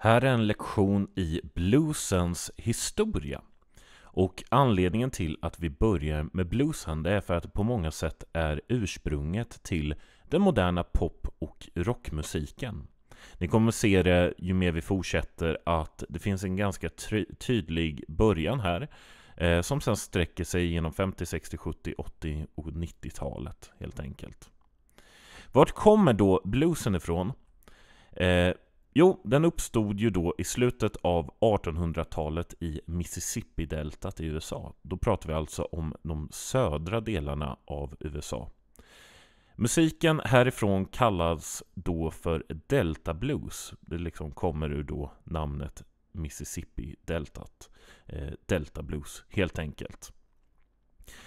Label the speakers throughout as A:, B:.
A: Här är en lektion i bluesens historia. Och anledningen till att vi börjar med bluesen det är för att det på många sätt är ursprunget till den moderna pop och rockmusiken. Ni kommer se det ju mer vi fortsätter att det finns en ganska tydlig början här eh, som sen sträcker sig genom 50, 60, 70, 80 och 90-talet helt enkelt. Vart kommer då bluesen ifrån? Eh, Jo, den uppstod ju då i slutet av 1800-talet i Mississippi-deltat i USA. Då pratar vi alltså om de södra delarna av USA. Musiken härifrån kallas då för Delta Blues. Det liksom kommer ur då namnet Mississippi-deltat. Eh, Delta Blues, helt enkelt.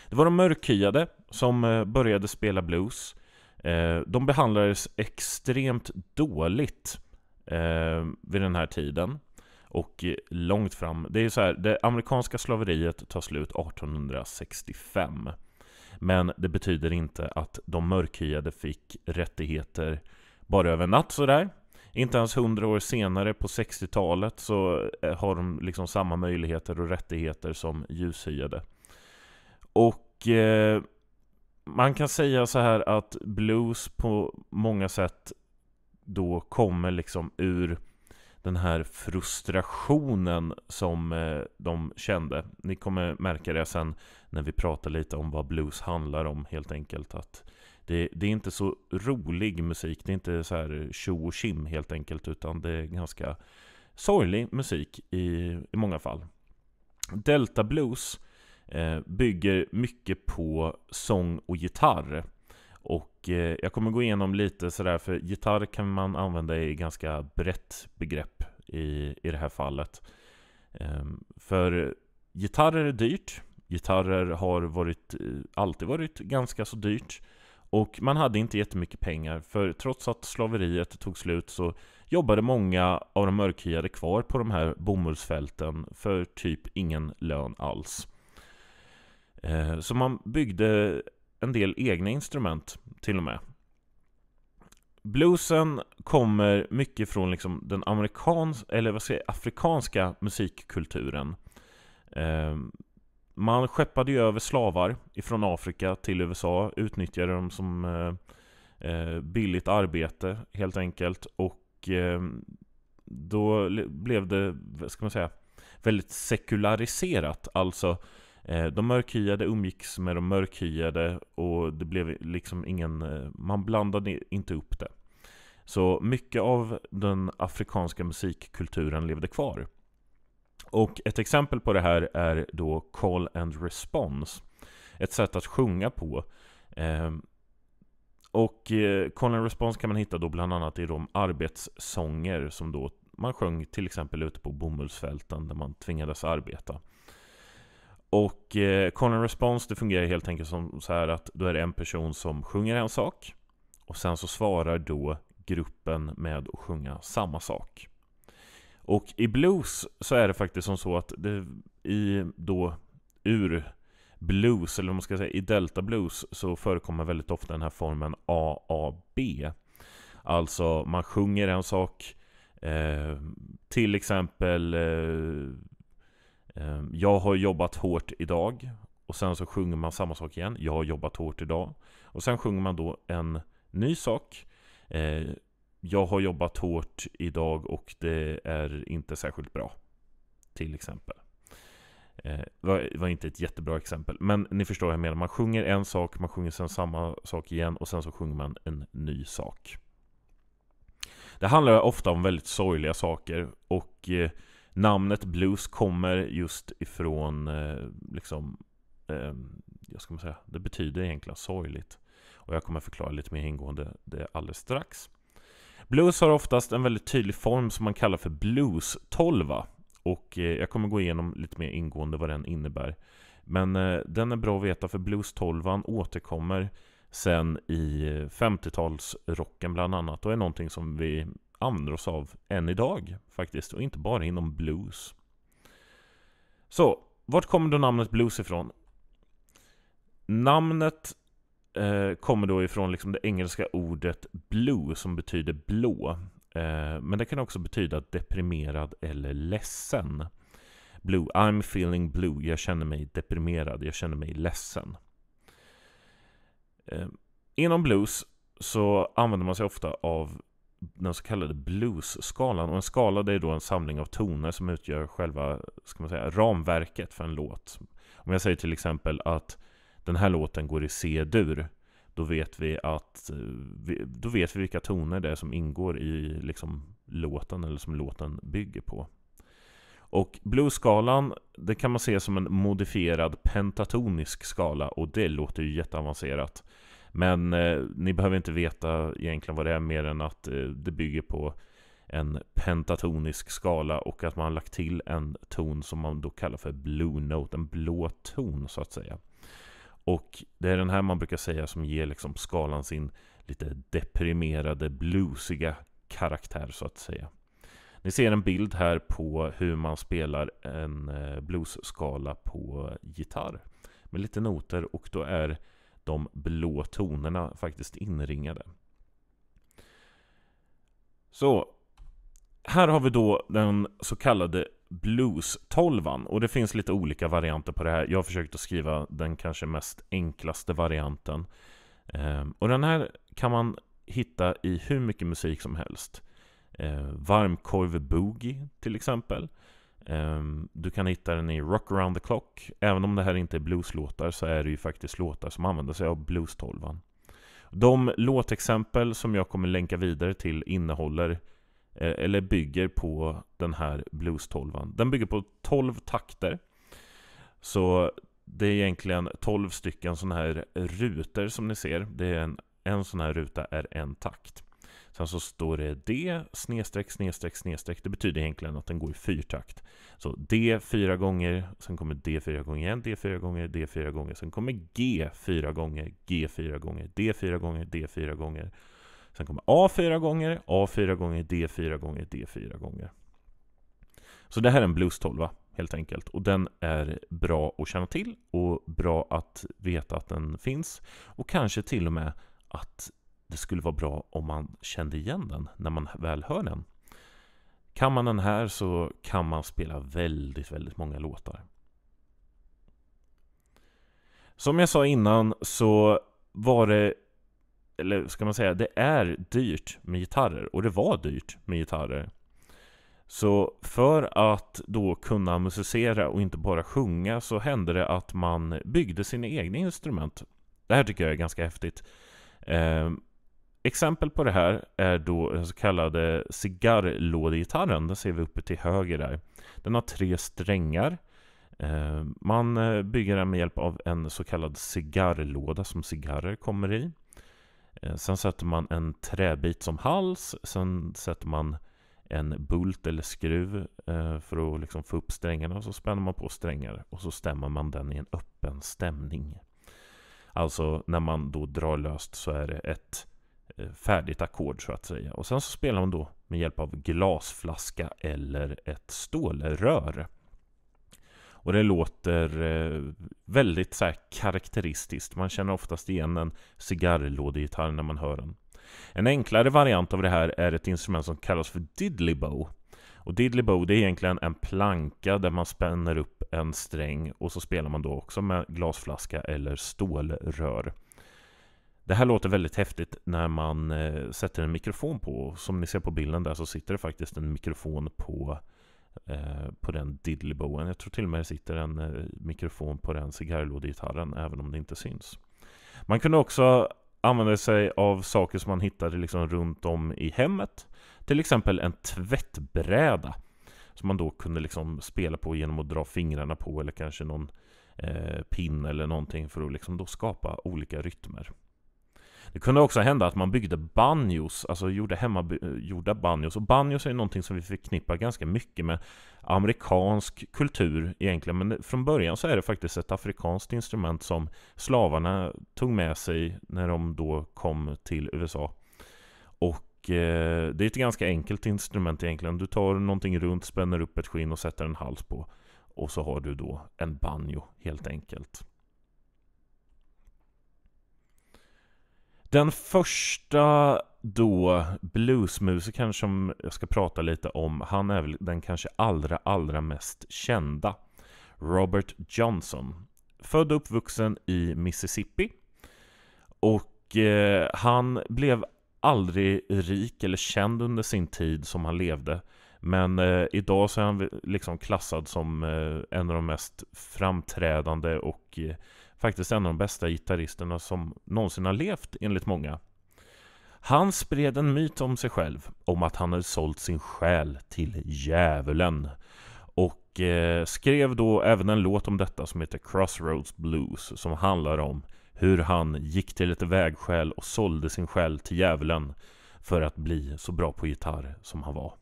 A: Det var de mörkhyade som eh, började spela blues. Eh, de behandlades extremt dåligt eh, vid den här tiden. Och långt fram, det är så här, det amerikanska slaveriet tar slut 1865. Men det betyder inte att de mörkhyade fick rättigheter bara över en natt sådär. Inte ens hundra år senare, på 60-talet, så eh, har de liksom samma möjligheter och rättigheter som ljushyade. Och eh, man kan säga så här att blues på många sätt då kommer liksom ur den här frustrationen som eh, de kände. Ni kommer märka det sen när vi pratar lite om vad blues handlar om helt enkelt. Att det, det är inte så rolig musik, det är inte så här tjo och tjim helt enkelt, utan det är ganska sorglig musik i, i många fall. Delta blues eh, bygger mycket på sång och gitarr. Och eh, jag kommer gå igenom lite sådär, för gitarr kan man använda i ganska brett begrepp i, i det här fallet. Ehm, för gitarrer är dyrt. Gitarrer har varit, eh, alltid varit ganska så dyrt. Och man hade inte jättemycket pengar, för trots att slaveriet tog slut så jobbade många av de mörkhyade kvar på de här bomullsfälten för typ ingen lön alls. Ehm, så man byggde en del egna instrument till och med. Bluesen kommer mycket från liksom den amerikans eller vad säger, afrikanska musikkulturen. Eh, man skeppade ju över slavar från Afrika till USA, utnyttjade dem som eh, eh billigt arbete helt enkelt. Och eh, då blev det, ska man säga, väldigt sekulariserat. Alltså Eh, de mörkhyade umgicks med de mörkhyade och det blev liksom ingen, eh, man blandade inte upp det. Så mycket av den afrikanska musikkulturen levde kvar. Och ett exempel på det här är då call and response. Ett sätt att sjunga på. Eh, och call and response kan man hitta då bland annat i de arbetssånger som då man sjöng till exempel ute på bomullsfälten där man tvingades arbeta. Och eh, call and response det fungerar helt enkelt som så här att då är det en person som sjunger en sak och sen så svarar då gruppen med att sjunga samma sak. Och i blues så är det faktiskt som så att det, i då ur blues, eller man ska säga i delta blues, så förekommer väldigt ofta den här formen AAB. Alltså man sjunger en sak, eh, till exempel eh, Ehm, jag har jobbat hårt idag. Och sen så sjunger man samma sak igen. Jag har jobbat hårt idag. Och sen sjunger man då en ny sak. Ehm, jag har jobbat hårt idag och det är inte särskilt bra. Till exempel. Ehm, det var, inte ett jättebra exempel, men ni förstår vad jag menar. Man sjunger en sak, man sjunger sen samma sak igen och sen så sjunger man en ny sak. Det handlar ofta om väldigt sorgliga saker och eh, Namnet blues kommer just ifrån eh, liksom jag eh, ska man säga, det betyder egentligen sorgligt. Och jag kommer förklara lite mer ingående det alldeles strax. Blues har oftast en väldigt tydlig form som man kallar för blues-tolva. Och eh, jag kommer gå igenom lite mer ingående vad den innebär. Men den är bra att veta för blues-tolvan återkommer sen i 50-talsrocken bland annat och är någonting som vi använder oss av än idag faktiskt och inte bara inom blues. Så, vart kommer då namnet blues ifrån? Namnet eh, kommer då ifrån liksom det engelska ordet blue som betyder blå. Eh, men det kan också betyda deprimerad eller ledsen. Blue, I'm feeling blue, jag känner mig deprimerad, jag känner mig ledsen. Eh, inom blues så använder man sig ofta av den så kallade bluesskalan. Och en skala det är då en samling av toner som utgör själva ska man säga, ramverket för en låt. Om jag säger till exempel att den här låten går i C-dur, då vet vi att eh, då vet vi vilka toner det är som ingår i liksom låten eller som låten bygger på. Och bluesskalan, det kan man se som en modifierad pentatonisk skala och det låter ju jätteavancerat. Men eh, ni behöver inte veta egentligen vad det är mer än att eh, det bygger på en pentatonisk skala och att man har lagt till en ton som man då kallar för blue note, en blå ton så att säga. Och det är den här man brukar säga som ger liksom skalan sin lite deprimerade, bluesiga karaktär så att säga. Ni ser en bild här på hur man spelar en eh, bluesskala på gitarr med lite noter och då är de blå tonerna faktiskt inringade. Så här har vi då den så kallade blues-tolvan och det finns lite olika varianter på det här. Jag har försökt att skriva den kanske mest enklaste varianten. Ehm, och den här kan man hitta i hur mycket musik som helst. Ehm, Varmkorv boogie till exempel. Ehm, du kan hitta den i Rock Around the Clock. Även om det här inte är blueslåtar så är det ju faktiskt låtar som använder sig av blues -tolvan. De låtexempel som jag kommer länka vidare till innehåller eh, eller bygger på den här blues -tolvan. Den bygger på 12 takter. Så det är egentligen 12 stycken sådana här rutor som ni ser. Det är en, en sån här ruta är en takt. Sen så står det D snedstreck snedstreck snedstreck. Det betyder egentligen att den går i fyrtakt. Så D fyra gånger, sen kommer D fyra gånger igen, D fyra gånger, D fyra gånger. Sen kommer G fyra gånger, G fyra gånger, D fyra gånger, D fyra gånger. Sen kommer A fyra gånger, A fyra gånger, D fyra gånger, D fyra gånger. Så det här är en blues 12 helt enkelt. Och den är bra att känna till och bra att veta att den finns. Och kanske till och med att det skulle vara bra om man kände igen den när man väl hör den. Kan man den här så kan man spela väldigt, väldigt många låtar. Som jag sa innan så var det, eller ska man säga, det är dyrt med gitarrer. Och det var dyrt med gitarrer. Så för att då kunna musicera och inte bara sjunga så hände det att man byggde sina egna instrument. Det här tycker jag är ganska häftigt. Ehm, Exempel på det här är då den så kallade cigarrlådegitarren. Den ser vi uppe till höger där. Den har tre strängar. Eh, man eh, bygger den med hjälp av en så kallad cigarrlåda som cigarrer kommer i. Eh, sen sätter man en träbit som hals. Sen sätter man en bult eller skruv för att liksom få upp strängarna. Och så spänner man på strängar och så stämmer man den i en öppen stämning. Alltså när man då drar löst så är det ett Eh, färdigt ackord så att säga. Och sen så spelar hon då med hjälp av glasflaska eller ett stålrör. Och det låter eh, väldigt så karaktäristiskt. Man känner oftast igen en cigarrlådegitarr när man hör den. En enklare variant av det här är ett instrument som kallas för diddlybow. Och diddlybow det är egentligen en planka där man spänner upp en sträng och så spelar man då också med glasflaska eller stålrör. Det här låter väldigt häftigt när man eh, sätter en mikrofon på. Som ni ser på bilden där så sitter det faktiskt en mikrofon på, eh, på den diddlybowen. Jag tror till och med det sitter en eh, mikrofon på den cigarrlådegitarren, även om det inte syns. Man kunde också använda sig av saker som man hittade liksom runt om i hemmet. Till exempel en tvättbräda. Som man då kunde liksom spela på genom att dra fingrarna på eller kanske någon eh, pin eller någonting för att liksom då skapa olika rytmer. Det kunde också hända att man byggde banjos, alltså gjorde hemmagjorda eh, banjos. Och banjos är ju någonting som vi förknippar ganska mycket med amerikansk kultur egentligen. Men från början så är det faktiskt ett afrikanskt instrument som slavarna tog med sig när de då kom till USA. Och eh, det är ett ganska enkelt instrument egentligen. Du tar någonting runt, spänner upp ett skinn och sätter en hals på. Och så har du då en banjo helt enkelt. Den första då bluesmusikern som jag ska prata lite om, han är väl den kanske allra, allra mest kända. Robert Johnson. Född och uppvuxen i Mississippi. Och eh, han blev aldrig rik eller känd under sin tid som han levde. Men eh, idag så är han liksom klassad som eh, en av de mest framträdande och eh, faktiskt en av de bästa gitarristerna som någonsin har levt enligt många. Han spred en myt om sig själv, om att han hade sålt sin själ till djävulen. Och eh, skrev då även en låt om detta som heter Crossroads Blues, som handlar om hur han gick till ett vägskäl och sålde sin själ till djävulen för att bli så bra på gitarr som han var.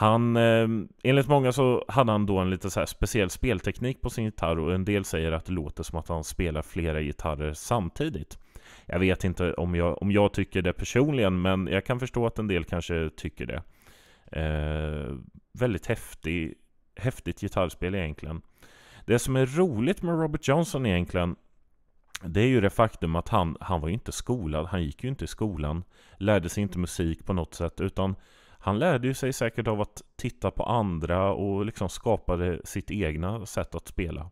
A: Han, ehm, enligt många så hade han då en lite så speciell spelteknik på sin gitarr och en del säger att det låter som att han spelar flera gitarrer samtidigt. Jag vet inte om jag, om jag tycker det personligen, men jag kan förstå att en del kanske tycker det. Eh, väldigt häftig, häftigt gitarrspel egentligen. Det som är roligt med Robert Johnson egentligen, det är ju det faktum att han, han var ju inte skolad, han gick ju inte i skolan, lärde sig inte musik på något sätt, utan han lärde ju sig säkert av att titta på andra och liksom skapade sitt egna sätt att spela.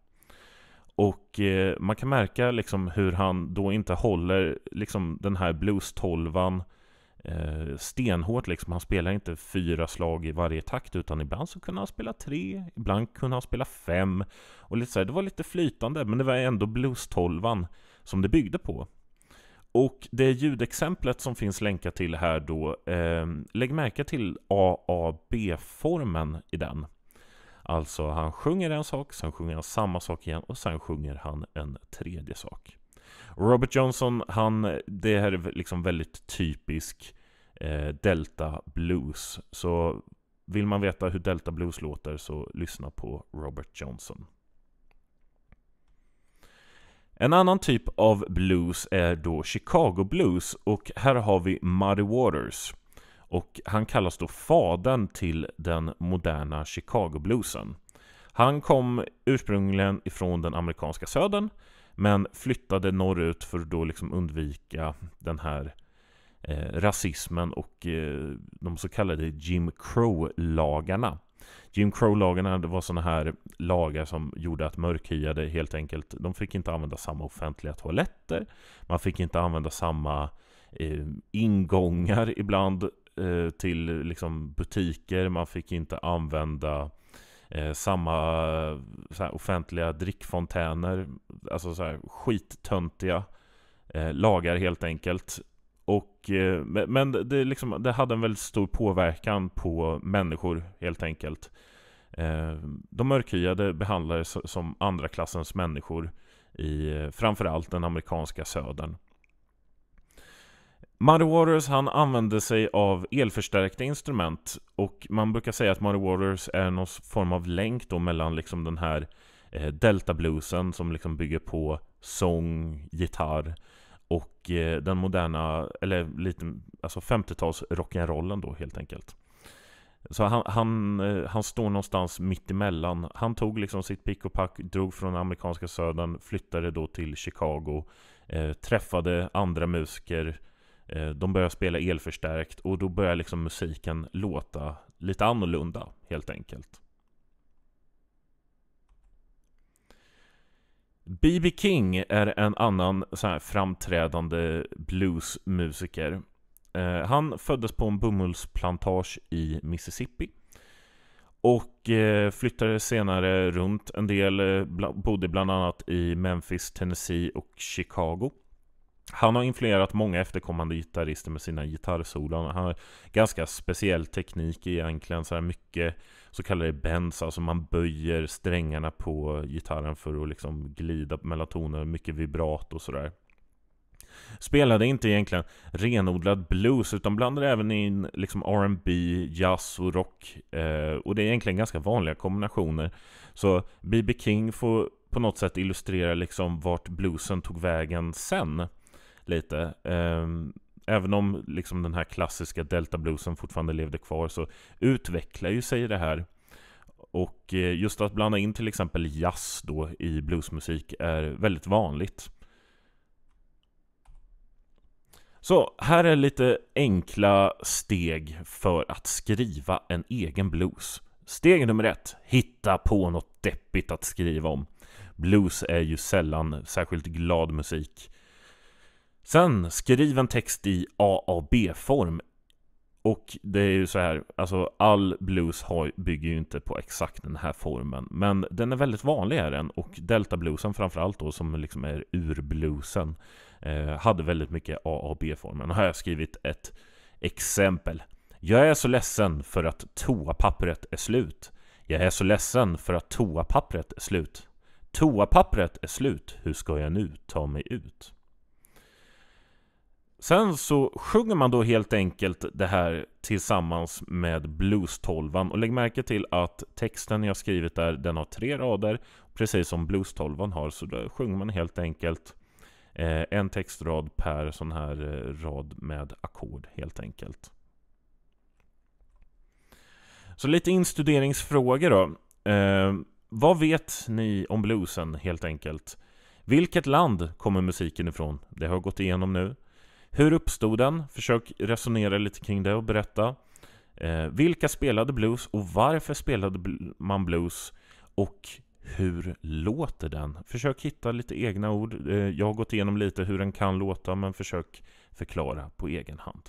A: Och eh, man kan märka liksom hur han då inte håller liksom den här blues-tolvan eh, stenhårt. Liksom. Han spelar inte fyra slag i varje takt, utan ibland så kunde han spela tre, ibland kunde han spela fem. Och lite så här, det var lite flytande, men det var ändå blues-tolvan som det byggde på. Och det ljudexemplet som finns länkat till här då, eh, lägg märke till AAB-formen i den. Alltså han sjunger en sak, sen sjunger han samma sak igen och sen sjunger han en tredje sak. Robert Johnson, han, det här är liksom väldigt typisk eh, Delta Blues. Så vill man veta hur Delta Blues låter så lyssna på Robert Johnson. En annan typ av blues är då Chicago blues och här har vi Muddy Waters. Och han kallas då fadern till den moderna Chicago bluesen. Han kom ursprungligen ifrån den amerikanska södern men flyttade norrut för att då liksom undvika den här eh, rasismen och eh, de så kallade Jim Crow-lagarna. Jim Crow-lagarna var sådana här lagar som gjorde att mörkhyade helt enkelt, de fick inte använda samma offentliga toaletter, man fick inte använda samma eh, ingångar ibland eh, till liksom, butiker, man fick inte använda eh, samma offentliga drickfontäner, alltså så här, skittöntiga eh, lagar helt enkelt. Och, eh, men det, liksom, det, hade en väldigt stor påverkan på människor helt enkelt. Eh, de mörkhyade behandlades som andra klassens människor i eh, framförallt den amerikanska södern. Muddy Waters han använde sig av elförstärkta instrument och man brukar säga att Muddy Waters är någon form av länk då mellan liksom den här eh, delta bluesen som liksom bygger på sång, gitarr och eh, den moderna, eller lite, alltså 50-tals rock'n'rollen då helt enkelt. Så han, han, eh, han står någonstans mitt emellan. Han tog liksom sitt pick och pack, drog från amerikanska södern, flyttade då till Chicago, eh, träffade andra musiker, eh, de började spela elförstärkt och då började liksom musiken låta lite annorlunda helt enkelt. B.B. King är en annan så här framträdande bluesmusiker. Eh, han föddes på en bomullsplantage i Mississippi. Och eh, flyttade senare runt en del, eh, bodde bland annat i Memphis, Tennessee och Chicago. Han har influerat många efterkommande gitarrister med sina gitarrsolon. Han har ganska speciell teknik egentligen, så här mycket så kallade bends, alltså man böjer strängarna på gitarren för att liksom glida mellan toner, mycket vibrat och sådär. Spelade inte egentligen renodlad blues utan blandade även in liksom R&B, jazz och rock. Eh, och det är egentligen ganska vanliga kombinationer. Så B.B. King får på något sätt illustrera liksom vart bluesen tog vägen sen. Lite. Eh, även om liksom den här klassiska delta bluesen fortfarande levde kvar så utvecklar ju sig det här. Och eh, just att blanda in till exempel jazz då i bluesmusik är väldigt vanligt. Så här är lite enkla steg för att skriva en egen blues. Steg nummer ett, hitta på något deppigt att skriva om. Blues är ju sällan särskilt glad musik. Sen, skriv en text i AAB-form. Och det är ju så här, alltså all blues bygger ju inte på exakt den här formen, men den är väldigt vanlig är den, och delta-bluesen framförallt då, som liksom är urbluesen, eh, hade väldigt mycket AAB-formen. Här har jag skrivit ett exempel. Jag är så ledsen för att toapappret är slut. Jag är så ledsen för att toapappret är slut. Toapappret är slut, hur ska jag nu ta mig ut? Sen så sjunger man då helt enkelt det här tillsammans med Blues-tolvan och lägg märke till att texten jag skrivit där, den har tre rader precis som Blues-tolvan har, så då sjunger man helt enkelt eh, en textrad per sån här eh, rad med ackord helt enkelt. Så lite instuderingsfrågor då. Eh, vad vet ni om bluesen helt enkelt? Vilket land kommer musiken ifrån? Det har jag gått igenom nu. Hur uppstod den? Försök resonera lite kring det och berätta. Eh, vilka spelade blues och varför spelade man blues? Och hur låter den? Försök hitta lite egna ord. Eh, jag har gått igenom lite hur den kan låta, men försök förklara på egen hand.